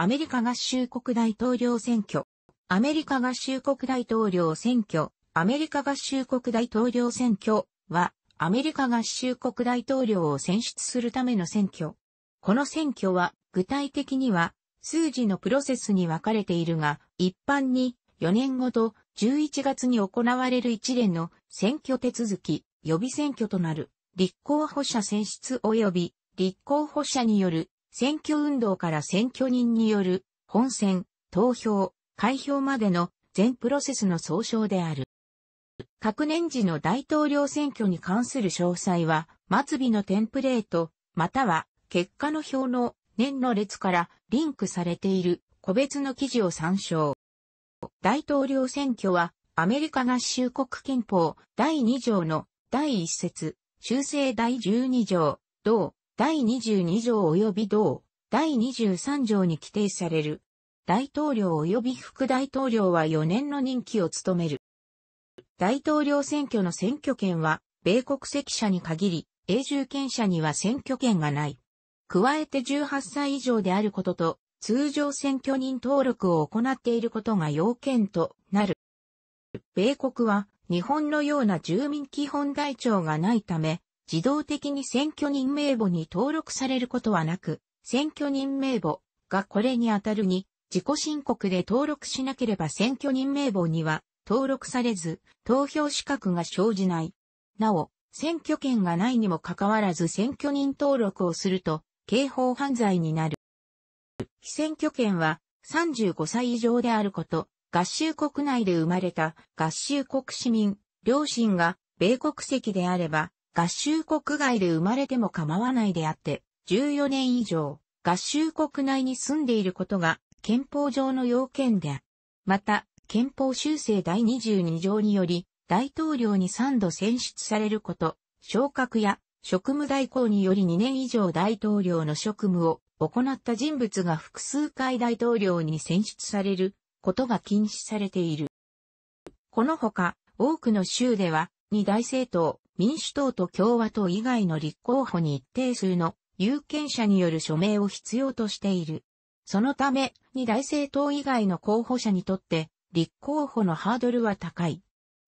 アメリカ合衆国大統領選挙、アメリカ合衆国大統領選挙、アメリカ合衆国大統領選挙は、アメリカ合衆国大統領を選出するための選挙。この選挙は、具体的には、数字のプロセスに分かれているが、一般に4年ごと11月に行われる一連の選挙手続き、予備選挙となる、立候補者選出及び立候補者による選挙運動から選挙人による本選、投票、開票までの全プロセスの総称である。各年次の大統領選挙に関する詳細は、末尾のテンプレート、または結果の表の年の列からリンクされている個別の記事を参照。大統領選挙は、アメリカ合衆国憲法第2条の第1節、修正第12条、同第22条及び同、第23条に規定される。大統領及び副大統領は4年の任期を務める。大統領選挙の選挙権は、米国籍者に限り、永住権者には選挙権がない。加えて18歳以上であることと、通常選挙人登録を行っていることが要件となる。米国は、日本のような住民基本台帳がないため、自動的に選挙人名簿に登録されることはなく、選挙人名簿がこれに当たるに、自己申告で登録しなければ選挙人名簿には登録されず、投票資格が生じない。なお、選挙権がないにもかかわらず選挙人登録をすると、刑法犯罪になる。非選挙権は35歳以上であること、合衆国内で生まれた合衆国市民、両親が米国籍であれば、合衆国外で生まれても構わないであって、14年以上、合衆国内に住んでいることが憲法上の要件である。また、憲法修正第22条により、大統領に3度選出されること、昇格や職務代行により2年以上大統領の職務を行った人物が複数回大統領に選出されることが禁止されている。このほか、多くの州では、二大政党、民主党と共和党以外の立候補に一定数の有権者による署名を必要としている。そのため、二大政党以外の候補者にとって、立候補のハードルは高い。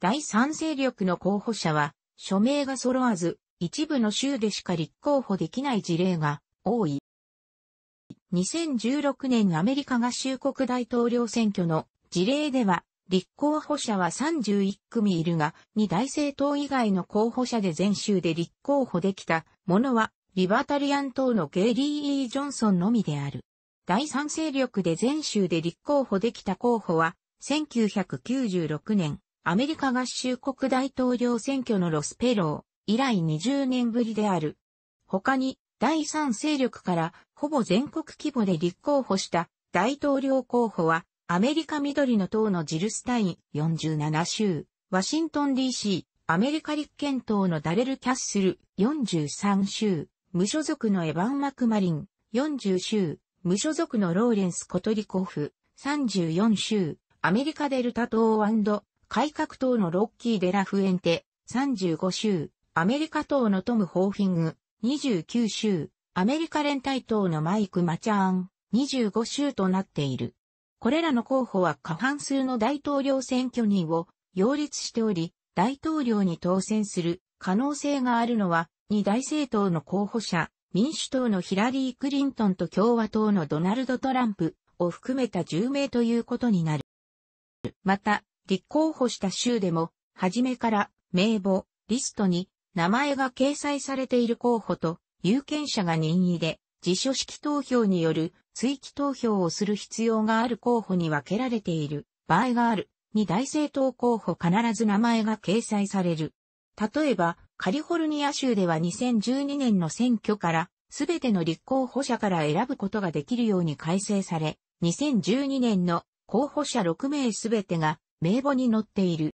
第三勢力の候補者は、署名が揃わず、一部の州でしか立候補できない事例が多い。2016年アメリカ合衆国大統領選挙の事例では、立候補者は31組いるが、2大政党以外の候補者で全州で立候補できたものは、リバタリアン党のゲイリー・イー・ジョンソンのみである。第三勢力で全州で立候補できた候補は、1996年、アメリカ合衆国大統領選挙のロスペロー以来20年ぶりである。他に、第三勢力からほぼ全国規模で立候補した大統領候補はアメリカ緑の党のジルスタイン47州、ワシントン DC、アメリカ立憲党のダレル・キャッスル43州、無所属のエヴァン・マクマリン40州、無所属のローレンス・コトリコフ34州、アメリカデルタ党改革党のロッキー・デラフエンテ35州、アメリカ党のトム・ホーフィング29州、アメリカ連帯党のマイク・マチャーン25州となっている。これらの候補は過半数の大統領選挙人を擁立しており、大統領に当選する可能性があるのは、二大政党の候補者、民主党のヒラリー・クリントンと共和党のドナルド・トランプを含めた10名ということになる。また、立候補した州でも、初めから名簿、リストに名前が掲載されている候補と有権者が任意で自書式投票による追記投票をする必要がある候補に分けられている場合がある。2大政党候補必ず名前が掲載される。例えば、カリフォルニア州では2012年の選挙からすべての立候補者から選ぶことができるように改正され、2012年の候補者6名すべてが名簿に載っている。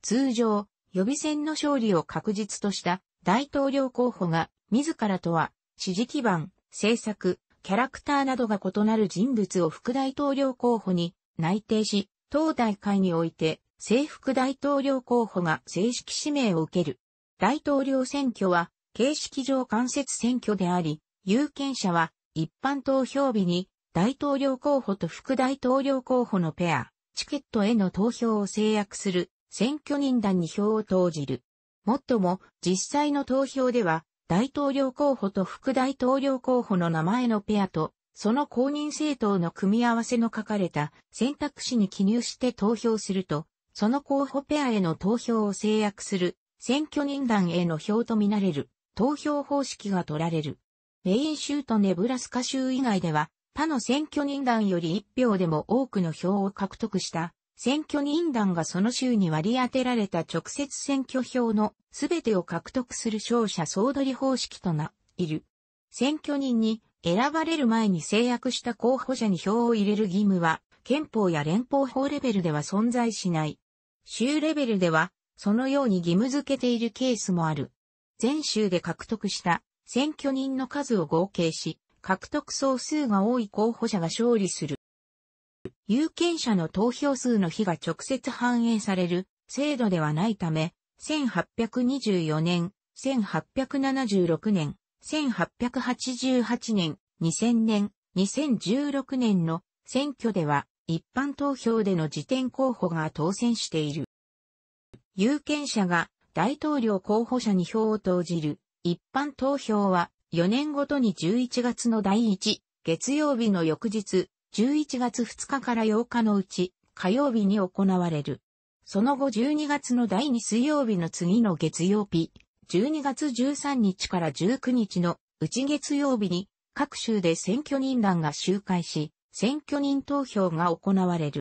通常、予備選の勝利を確実とした大統領候補が自らとは支持基盤、政策、キャラクターなどが異なる人物を副大統領候補に内定し、党大会において、政副大統領候補が正式指名を受ける。大統領選挙は、形式上間接選挙であり、有権者は一般投票日に大統領候補と副大統領候補のペア、チケットへの投票を制約する選挙人団に票を投じる。もっとも実際の投票では大統領候補と副大統領候補の名前のペアと、その公認政党の組み合わせの書かれた選択肢に記入して投票すると、その候補ペアへの投票を制約する選挙人団への票とみられる投票方式が取られる。メイン州とネブラスカ州以外では他の選挙人団より1票でも多くの票を獲得した選挙人団がその州に割り当てられた直接選挙票のすべてを獲得する勝者総取り方式とな、いる。選挙人に選ばれる前に制約した候補者に票を入れる義務は、憲法や連邦法レベルでは存在しない。州レベルでは、そのように義務付けているケースもある。全州で獲得した選挙人の数を合計し、獲得総数が多い候補者が勝利する。有権者の投票数の比が直接反映される制度ではないため、1824年、1876年、1888年、2000年、2016年の選挙では一般投票での時点候補が当選している。有権者が大統領候補者に票を投じる一般投票は4年ごとに11月の第1月曜日の翌日11月2日から8日のうち火曜日に行われる。その後12月の第2水曜日の次の月曜日、12月13日から19日のうち月曜日に各州で選挙人団が集会し、選挙人投票が行われる。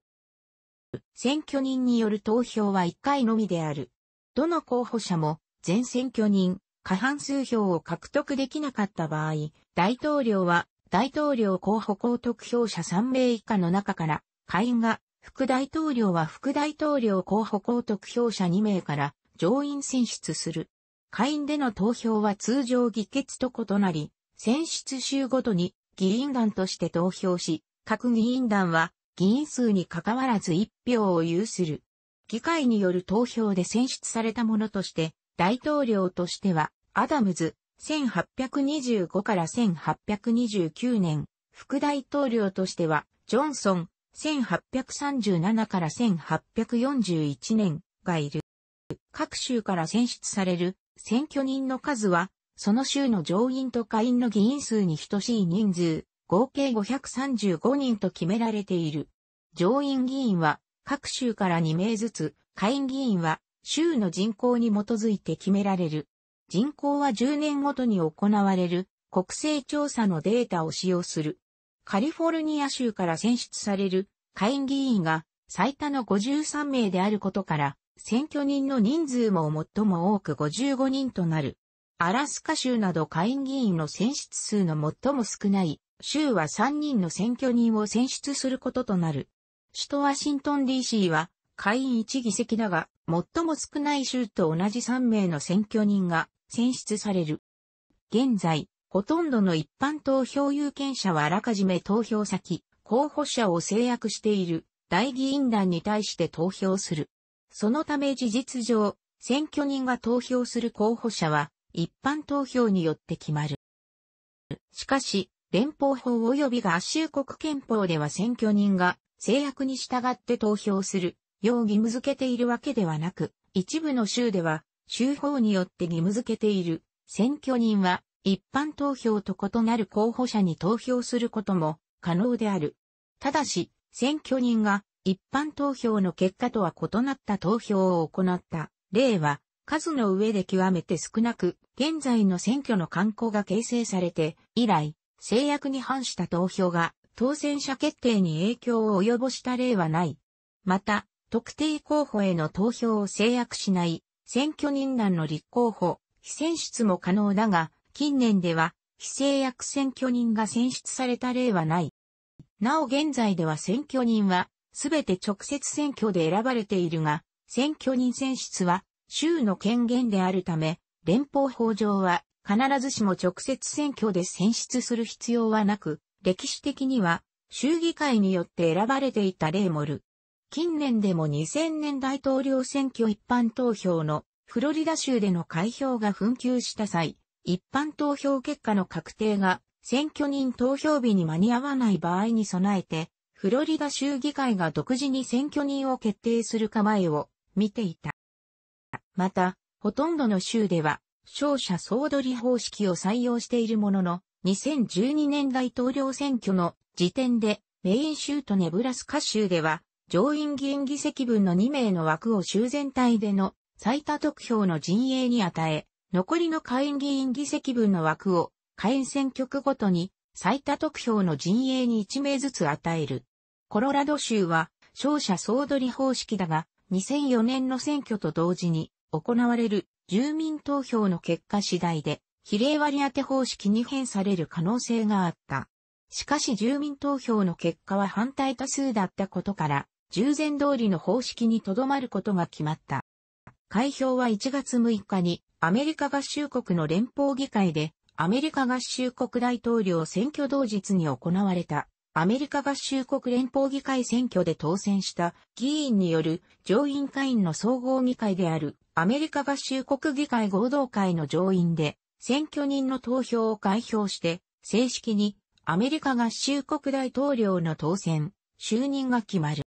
選挙人による投票は1回のみである。どの候補者も全選挙人、過半数票を獲得できなかった場合、大統領は大統領候補校得票者3名以下の中から、下院が、副大統領は副大統領候補校得票者2名から、上院選出する。下院での投票は通常議決と異なり、選出州ごとに議員団として投票し、各議員団は議員数に関わらず1票を有する。議会による投票で選出されたものとして、大統領としては、アダムズ、1825から1829年、副大統領としては、ジョンソン、1837から1841年がいる。各州から選出される選挙人の数は、その州の上院と下院の議員数に等しい人数、合計535人と決められている。上院議員は各州から2名ずつ、下院議員は州の人口に基づいて決められる。人口は10年ごとに行われる国勢調査のデータを使用する。カリフォルニア州から選出される会議員が最多の53名であることから、選挙人の人数も最も多く55人となる。アラスカ州など下院議員の選出数の最も少ない州は3人の選挙人を選出することとなる。首都ワシントン DC は下院1議席だが、最も少ない州と同じ3名の選挙人が選出される。現在、ほとんどの一般投票有権者はあらかじめ投票先、候補者を制約している大議員団に対して投票する。そのため事実上、選挙人が投票する候補者は一般投票によって決まる。しかし、連邦法及び合衆国憲法では選挙人が制約に従って投票するよう義務付けているわけではなく、一部の州では州法によって義務付けている選挙人は一般投票と異なる候補者に投票することも可能である。ただし、選挙人が一般投票の結果とは異なった投票を行った例は数の上で極めて少なく、現在の選挙の慣行が形成されて以来、制約に反した投票が当選者決定に影響を及ぼした例はない。また、特定候補への投票を制約しない選挙人欄の立候補、非選出も可能だが、近年では、非制約選挙人が選出された例はない。なお現在では選挙人は、すべて直接選挙で選ばれているが、選挙人選出は、州の権限であるため、連邦法上は、必ずしも直接選挙で選出する必要はなく、歴史的には、州議会によって選ばれていた例もる。近年でも2000年大統領選挙一般投票のフロリダ州での開票が紛糾した際、一般投票結果の確定が選挙人投票日に間に合わない場合に備えて、フロリダ州議会が独自に選挙人を決定する構えを見ていた。また、ほとんどの州では、勝者総取り方式を採用しているものの、2012年大統領選挙の時点で、メイン州とネブラスカ州では、上院議員議席分の2名の枠を州全体での最多得票の陣営に与え、残りの下院議員議席分の枠を下院選挙区ごとに最多得票の陣営に1名ずつ与える。コロラド州は勝者総取り方式だが、2004年の選挙と同時に行われる住民投票の結果次第で比例割当方式に変される可能性があった。しかし住民投票の結果は反対多数だったことから、従前通りの方式にとどまることが決まった。開票は1月6日にアメリカ合衆国の連邦議会でアメリカ合衆国大統領選挙同日に行われたアメリカ合衆国連邦議会選挙で当選した議員による上院会員の総合議会であるアメリカ合衆国議会合同会の上院で選挙人の投票を開票して正式にアメリカ合衆国大統領の当選、就任が決まる。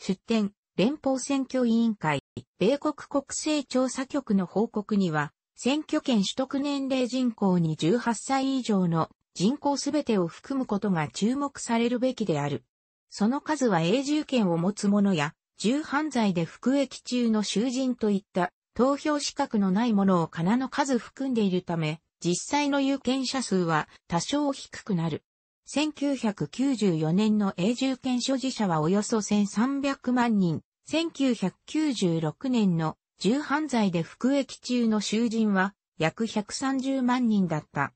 出展、連邦選挙委員会、米国国勢調査局の報告には、選挙権取得年齢人口に18歳以上の人口すべてを含むことが注目されるべきである。その数は永住権を持つ者や、重犯罪で服役中の囚人といった投票資格のない者をかなの数含んでいるため、実際の有権者数は多少低くなる。1994年の永住権所持者はおよそ1300万人、1996年の重犯罪で服役中の囚人は約130万人だった。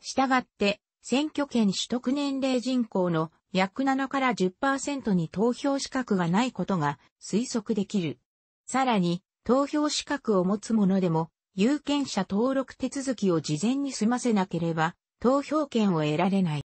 したがって、選挙権取得年齢人口の約7から10%に投票資格がないことが推測できる。さらに、投票資格を持つ者でも、有権者登録手続きを事前に済ませなければ、投票権を得られない。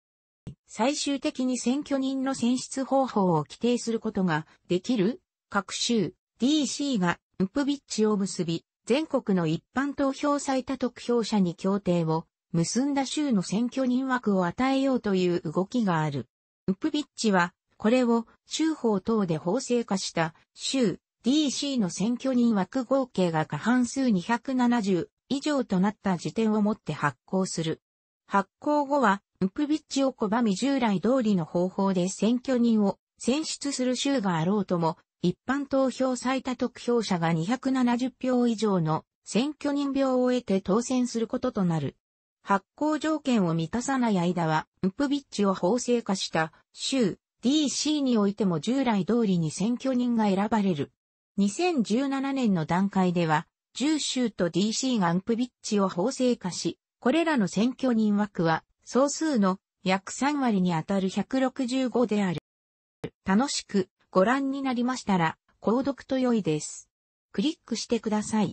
最終的に選挙人の選出方法を規定することができる各州 DC がウプビッチを結び、全国の一般投票最多得票者に協定を結んだ州の選挙人枠を与えようという動きがある。ウプビッチは、これを州法等で法制化した州 DC の選挙人枠合計が過半数270以上となった時点をもって発行する。発行後はンプビッチを拒み従来通りの方法で選挙人を選出する州があろうとも、一般投票最多得票者が270票以上の選挙人票を得て当選することとなる。発行条件を満たさない間は、ウプビッチを法制化した州 DC においても従来通りに選挙人が選ばれる。2017年の段階では、10州と DC がウプビッチを法制化し、これらの選挙人枠は総数の約3割にあたる165である。楽しくご覧になりましたら、購読と良いです。クリックしてください。